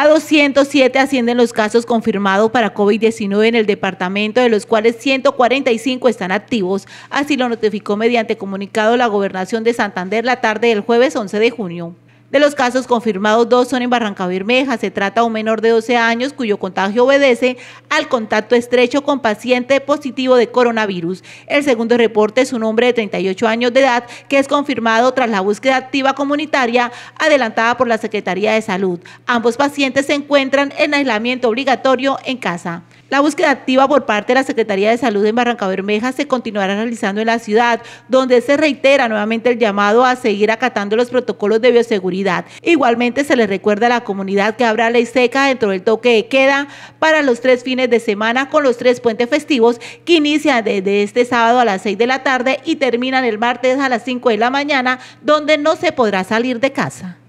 A 207 ascienden los casos confirmados para COVID-19 en el departamento, de los cuales 145 están activos. Así lo notificó mediante comunicado la Gobernación de Santander la tarde del jueves 11 de junio. De los casos confirmados, dos son en Barranca Bermeja. Se trata de un menor de 12 años cuyo contagio obedece al contacto estrecho con paciente positivo de coronavirus. El segundo reporte es un hombre de 38 años de edad que es confirmado tras la búsqueda activa comunitaria adelantada por la Secretaría de Salud. Ambos pacientes se encuentran en aislamiento obligatorio en casa. La búsqueda activa por parte de la Secretaría de Salud en Barranca Bermeja se continuará realizando en la ciudad, donde se reitera nuevamente el llamado a seguir acatando los protocolos de bioseguridad Igualmente se le recuerda a la comunidad que habrá ley seca dentro del toque de queda para los tres fines de semana con los tres puentes festivos que inician desde este sábado a las 6 de la tarde y terminan el martes a las 5 de la mañana, donde no se podrá salir de casa.